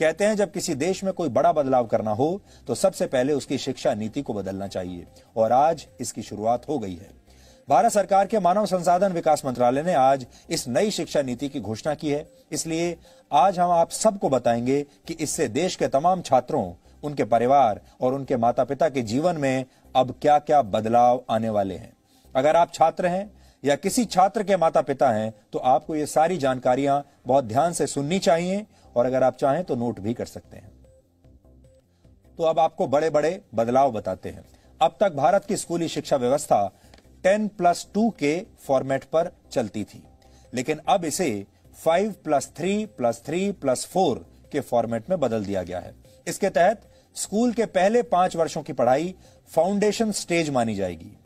कहते हैं जब किसी देश में कोई बड़ा बदलाव करना हो तो सबसे पहले उसकी शिक्षा नीति को बदलना चाहिए और आज इसकी शुरुआत हो गई है भारत सरकार के मानव संसाधन विकास मंत्रालय ने आज इस नई शिक्षा नीति की घोषणा की है इसलिए आज हम आप सबको बताएंगे कि इससे देश के तमाम छात्रों उनके परिवार और उनके माता पिता के जीवन में अब क्या क्या बदलाव आने वाले हैं अगर आप छात्र हैं या किसी छात्र के माता पिता हैं तो आपको ये सारी जानकारियां बहुत ध्यान से सुननी चाहिए और अगर आप चाहें तो नोट भी कर सकते हैं तो अब आपको बड़े बड़े बदलाव बताते हैं अब तक भारत की स्कूली शिक्षा व्यवस्था 10 प्लस टू के फॉर्मेट पर चलती थी लेकिन अब इसे 5 plus three plus three plus four के फॉर्मेट में बदल दिया गया है इसके तहत स्कूल के पहले पांच वर्षों की पढ़ाई फाउंडेशन स्टेज मानी जाएगी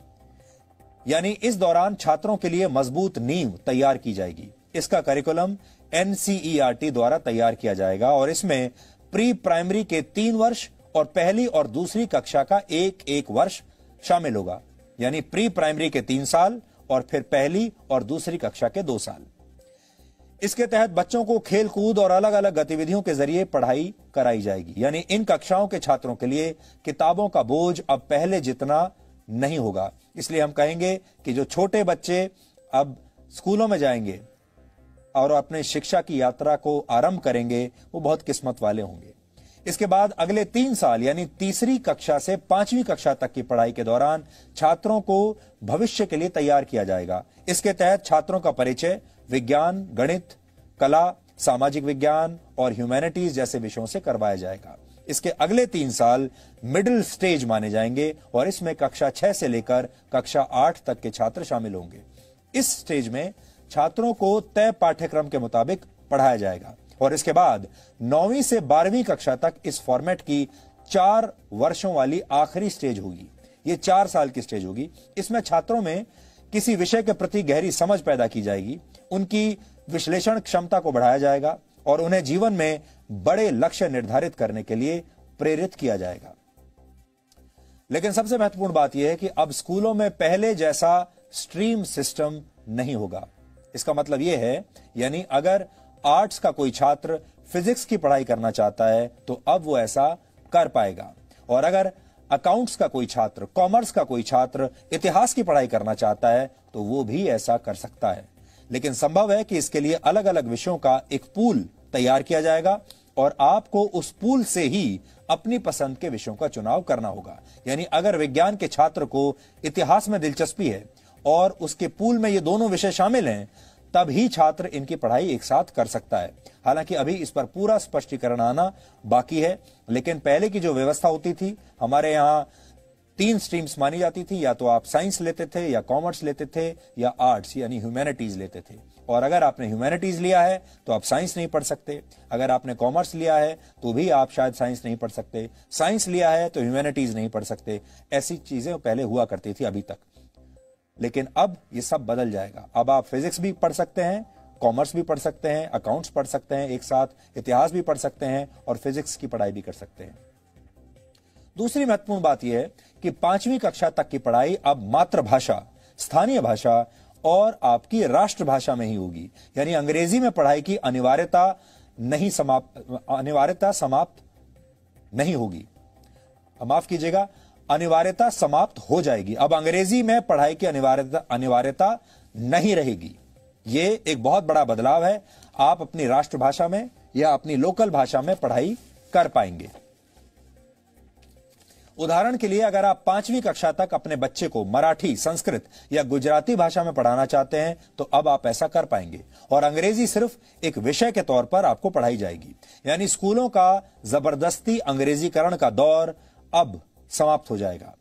यानी इस दौरान छात्रों के लिए मजबूत नींव तैयार की जाएगी इसका करिकुलम एनसीईआरटी e द्वारा तैयार किया जाएगा और इसमें प्री प्राइमरी के तीन वर्ष और पहली और दूसरी कक्षा का एक एक वर्ष शामिल होगा यानी प्री प्राइमरी के तीन साल और फिर पहली और दूसरी कक्षा के दो साल इसके तहत बच्चों को खेल कूद और अलग अलग गतिविधियों के जरिए पढ़ाई कराई जाएगी यानी इन कक्षाओं के छात्रों के लिए किताबों का बोझ अब पहले जितना नहीं होगा इसलिए हम कहेंगे कि जो छोटे बच्चे अब स्कूलों में जाएंगे और अपने शिक्षा की यात्रा को आरंभ करेंगे वो बहुत किस्मत वाले होंगे इसके बाद अगले तीन साल यानी तीसरी कक्षा से पांचवी कक्षा तक की पढ़ाई के दौरान छात्रों को भविष्य के लिए तैयार किया जाएगा इसके तहत छात्रों का परिचय विज्ञान गणित कला सामाजिक विज्ञान और ह्यूमैनिटीज जैसे विषयों से करवाया जाएगा इसके अगले तीन साल मिडिल स्टेज माने जाएंगे और इसमें कक्षा छह से लेकर कक्षा आठ तक के छात्र शामिल होंगे इस स्टेज में छात्रों को तय पाठ्यक्रम के मुताबिक पढ़ाया जाएगा और इसके बाद नौवीं से बारहवीं कक्षा तक इस फॉर्मेट की चार वर्षों वाली आखिरी स्टेज होगी ये चार साल की स्टेज होगी इसमें छात्रों में किसी विषय के प्रति गहरी समझ पैदा की जाएगी उनकी विश्लेषण क्षमता को बढ़ाया जाएगा और उन्हें जीवन में बड़े लक्ष्य निर्धारित करने के लिए प्रेरित किया जाएगा लेकिन सबसे महत्वपूर्ण बात यह है कि अब स्कूलों में पहले जैसा स्ट्रीम सिस्टम नहीं होगा इसका मतलब यह है यानी अगर आर्ट्स का कोई छात्र फिजिक्स की पढ़ाई करना चाहता है तो अब वो ऐसा कर पाएगा और अगर अकाउंट्स का कोई छात्र कॉमर्स का कोई छात्र इतिहास की पढ़ाई करना चाहता है तो वो भी ऐसा कर सकता है लेकिन संभव है कि इसके लिए अलग अलग विषयों का एक पूल तैयार किया जाएगा और आपको उस पूल से ही अपनी पसंद के विषयों का चुनाव करना होगा यानी अगर विज्ञान के छात्र को इतिहास में दिलचस्पी है और उसके पूल में ये दोनों विषय शामिल हैं तब ही छात्र इनकी पढ़ाई एक साथ कर सकता है हालांकि अभी इस पर पूरा स्पष्टीकरण आना बाकी है लेकिन पहले की जो व्यवस्था होती थी हमारे यहाँ तीन स्ट्रीम्स मानी जाती थी या तो आप साइंस लेते थे या कॉमर्स लेते थे या आर्ट्स यानी ह्यूमैनिटीज लेते थे और अगर आपने ह्यूमैनिटीज़ लिया है तो आप साइंस नहीं पढ़ सकते अगर आपने कॉमर्स लिया है तो भी आप शायद साइंस नहीं पढ़ सकते साइंस लिया है तो ह्यूमैनिटीज़ नहीं पढ़ सकते ऐसी चीज़ें पहले हुआ करती थी अभी तक लेकिन अब ये सब बदल जाएगा अब आप फिजिक्स भी पढ़ सकते हैं कॉमर्स भी पढ़ सकते हैं अकाउंट्स पढ़ सकते हैं एक साथ इतिहास भी पढ़ सकते हैं और फिजिक्स की पढ़ाई भी कर सकते हैं दूसरी महत्वपूर्ण बात यह है कि पांचवी कक्षा तक की पढ़ाई अब मातृभाषा स्थानीय भाषा और आपकी राष्ट्रभाषा में ही होगी यानी अंग्रेजी में पढ़ाई की अनिवार्यता नहीं समाप्त अनिवार्यता समाप्त नहीं होगी माफ कीजिएगा अनिवार्यता समाप्त हो जाएगी अब अंग्रेजी में पढ़ाई की अनिवार्यता अनिवार्यता नहीं रहेगी ये एक बहुत बड़ा बदलाव है आप अपनी राष्ट्रभाषा में या अपनी लोकल भाषा में पढ़ाई कर पाएंगे उदाहरण के लिए अगर आप पांचवी कक्षा तक अपने बच्चे को मराठी संस्कृत या गुजराती भाषा में पढ़ाना चाहते हैं तो अब आप ऐसा कर पाएंगे और अंग्रेजी सिर्फ एक विषय के तौर पर आपको पढ़ाई जाएगी यानी स्कूलों का जबरदस्ती अंग्रेजीकरण का दौर अब समाप्त हो जाएगा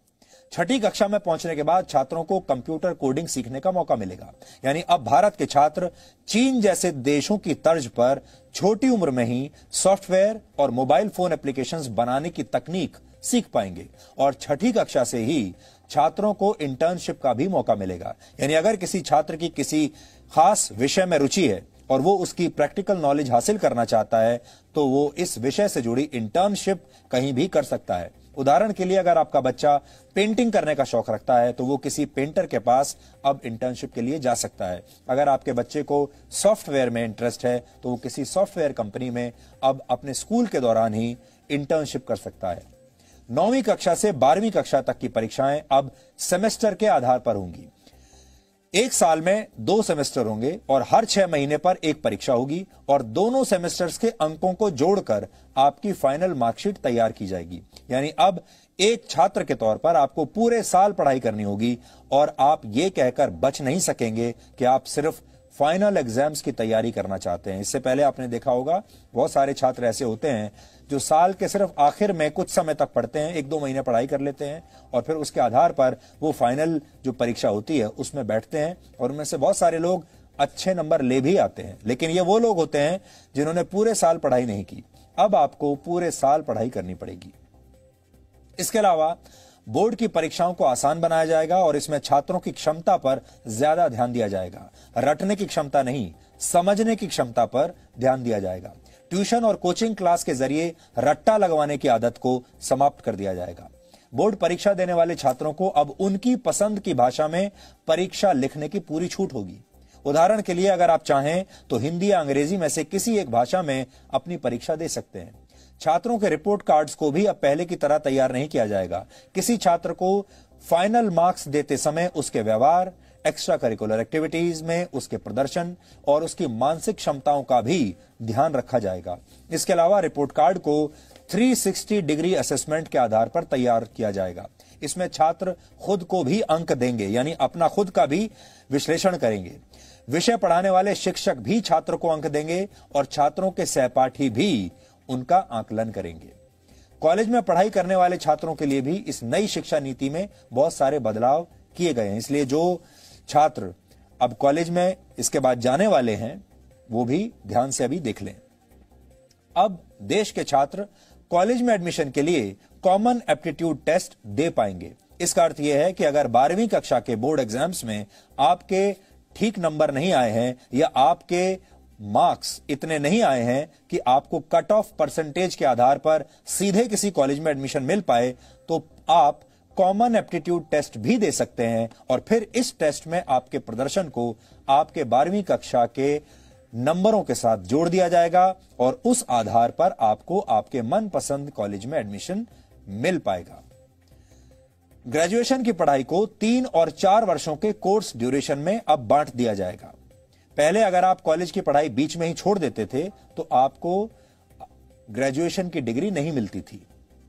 छठी कक्षा में पहुंचने के बाद छात्रों को कंप्यूटर कोडिंग सीखने का मौका मिलेगा यानी अब भारत के छात्र चीन जैसे देशों की तर्ज पर छोटी उम्र में ही सॉफ्टवेयर और मोबाइल फोन एप्लीकेशंस बनाने की तकनीक सीख पाएंगे और छठी कक्षा से ही छात्रों को इंटर्नशिप का भी मौका मिलेगा यानी अगर किसी छात्र की किसी खास विषय में रुचि है और वो उसकी प्रैक्टिकल नॉलेज हासिल करना चाहता है तो वो इस विषय से जुड़ी इंटर्नशिप कहीं भी कर सकता है उदाहरण के लिए अगर आपका बच्चा पेंटिंग करने का शौक रखता है तो वो किसी पेंटर के पास अब इंटर्नशिप के लिए जा सकता है अगर आपके बच्चे को सॉफ्टवेयर में इंटरेस्ट है तो वो किसी सॉफ्टवेयर कंपनी में अब अपने स्कूल के दौरान ही इंटर्नशिप कर सकता है नौवीं कक्षा से बारहवीं कक्षा तक की परीक्षाएं अब सेमेस्टर के आधार पर होंगी एक साल में दो सेमेस्टर होंगे और हर छह महीने पर एक परीक्षा होगी और दोनों सेमेस्टर्स के अंकों को जोड़कर आपकी फाइनल मार्कशीट तैयार की जाएगी यानी अब एक छात्र के तौर पर आपको पूरे साल पढ़ाई करनी होगी और आप ये कहकर बच नहीं सकेंगे कि आप सिर्फ फाइनल एग्जाम्स की तैयारी करना चाहते हैं इससे पहले आपने देखा होगा बहुत सारे छात्र ऐसे होते हैं जो साल के सिर्फ आखिर में कुछ समय तक पढ़ते हैं एक दो महीने पढ़ाई कर लेते हैं और फिर उसके आधार पर वो फाइनल जो परीक्षा होती है उसमें बैठते हैं और उनमें से बहुत सारे लोग अच्छे नंबर ले भी आते हैं लेकिन ये वो लोग होते हैं जिन्होंने पूरे साल पढ़ाई नहीं की अब आपको पूरे साल पढ़ाई करनी पड़ेगी इसके अलावा बोर्ड की परीक्षाओं को आसान बनाया जाएगा और इसमें छात्रों की क्षमता पर ज्यादा ध्यान दिया जाएगा रटने की क्षमता नहीं समझने की क्षमता पर ध्यान दिया जाएगा ट्यूशन और कोचिंग क्लास के जरिए रट्टा लगवाने की आदत को समाप्त कर दिया जाएगा बोर्ड परीक्षा देने वाले छात्रों को अब उनकी पसंद की भाषा में परीक्षा लिखने की पूरी छूट होगी उदाहरण के लिए अगर आप चाहें तो हिंदी या अंग्रेजी में से किसी एक भाषा में अपनी परीक्षा दे सकते हैं छात्रों के रिपोर्ट कार्ड्स को भी अब पहले की तरह तैयार नहीं किया जाएगा किसी छात्र को फाइनल मार्क्स देते समय उसके व्यवहार एक्स्ट्रा करिकुलर एक्टिविटीज में उसके प्रदर्शन और उसकी मानसिक क्षमताओं का भी ध्यान रखा जाएगा इसके अलावा रिपोर्ट कार्ड को 360 डिग्री असेसमेंट के आधार पर तैयार किया जाएगा इसमें छात्र खुद को भी अंक देंगे यानी अपना खुद का भी विश्लेषण करेंगे विषय पढ़ाने वाले शिक्षक भी छात्र को अंक देंगे और छात्रों के सहपाठी भी उनका आकलन करेंगे कॉलेज में पढ़ाई करने वाले छात्रों के लिए भी इस नई शिक्षा नीति में बहुत सारे बदलाव किए गए हैं इसलिए जो छात्र अब कॉलेज में इसके बाद जाने वाले हैं वो भी ध्यान से अभी देख लें अब देश के छात्र कॉलेज में एडमिशन के लिए कॉमन एप्टीट्यूड टेस्ट दे पाएंगे इसका अर्थ यह है कि अगर बारहवीं कक्षा के बोर्ड एग्जाम्स में आपके ठीक नंबर नहीं आए हैं या आपके मार्क्स इतने नहीं आए हैं कि आपको कट ऑफ परसेंटेज के आधार पर सीधे किसी कॉलेज में एडमिशन मिल पाए तो आप कॉमन एप्टीट्यूड टेस्ट भी दे सकते हैं और फिर इस टेस्ट में आपके प्रदर्शन को आपके बारहवीं कक्षा के नंबरों के साथ जोड़ दिया जाएगा और उस आधार पर आपको आपके मनपसंद कॉलेज में एडमिशन मिल पाएगा ग्रेजुएशन की पढ़ाई को तीन और चार वर्षों के कोर्स ड्यूरेशन में अब बांट दिया जाएगा पहले अगर आप कॉलेज की पढ़ाई बीच में ही छोड़ देते थे तो आपको ग्रेजुएशन की डिग्री नहीं मिलती थी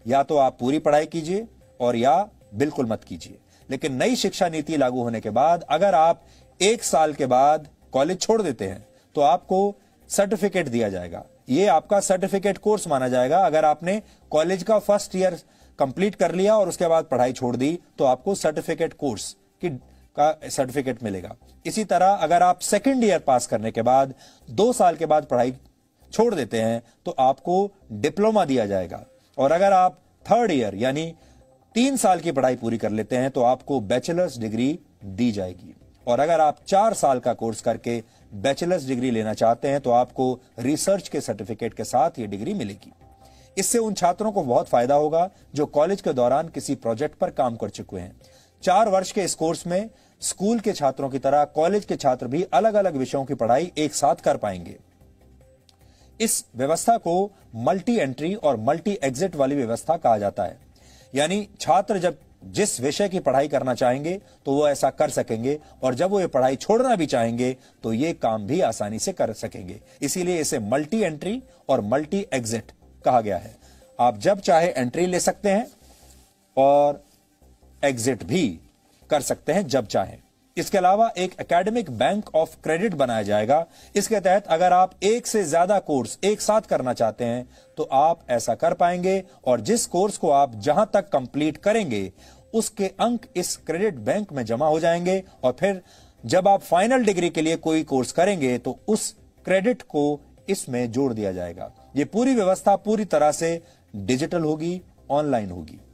या तो आप पूरी पढ़ाई कीजिए और या बिल्कुल मत कीजिए लेकिन नई शिक्षा नीति लागू होने के बाद अगर आप एक साल के बाद कॉलेज छोड़ देते हैं तो आपको सर्टिफिकेट दिया जाएगा ये आपका सर्टिफिकेट कोर्स माना जाएगा अगर आपने कॉलेज का फर्स्ट ईयर कंप्लीट कर लिया और उसके बाद पढ़ाई छोड़ दी तो आपको सर्टिफिकेट कोर्स की का सर्टिफिकेट मिलेगा इसी तरह अगर आप सेकेंड ईयर पास करने के बाद दो साल के बाद पढ़ाई छोड़ देते हैं तो आपको डिप्लोमा दिया जाएगा और अगर आप थर्ड ईयर यानी तीन साल की पढ़ाई पूरी कर लेते हैं तो आपको बैचलर्स डिग्री दी जाएगी और अगर आप चार साल का कोर्स करके बैचलर्स डिग्री लेना चाहते हैं तो आपको रिसर्च के सर्टिफिकेट के साथ ये डिग्री मिलेगी इससे उन छात्रों को बहुत फायदा होगा जो कॉलेज के दौरान किसी प्रोजेक्ट पर काम कर चुके हैं चार वर्ष के इस कोर्स में स्कूल के छात्रों की तरह कॉलेज के छात्र भी अलग अलग विषयों की पढ़ाई एक साथ कर पाएंगे इस व्यवस्था को मल्टी एंट्री और मल्टी एग्जिट वाली व्यवस्था कहा जाता है यानी छात्र जब जिस विषय की पढ़ाई करना चाहेंगे तो वो ऐसा कर सकेंगे और जब वो ये पढ़ाई छोड़ना भी चाहेंगे तो ये काम भी आसानी से कर सकेंगे इसीलिए इसे मल्टी एंट्री और मल्टी एग्जिट कहा गया है आप जब चाहे एंट्री ले सकते हैं और एग्जिट भी कर सकते हैं जब चाहे इसके अलावा एक एकेडमिक बैंक ऑफ क्रेडिट बनाया जाएगा इसके तहत अगर आप एक से ज्यादा कोर्स एक साथ करना चाहते हैं तो आप ऐसा कर पाएंगे और जिस कोर्स को आप जहां तक कंप्लीट करेंगे उसके अंक इस क्रेडिट बैंक में जमा हो जाएंगे और फिर जब आप फाइनल डिग्री के लिए कोई कोर्स करेंगे तो उस क्रेडिट को इसमें जोड़ दिया जाएगा ये पूरी व्यवस्था पूरी तरह से डिजिटल होगी ऑनलाइन होगी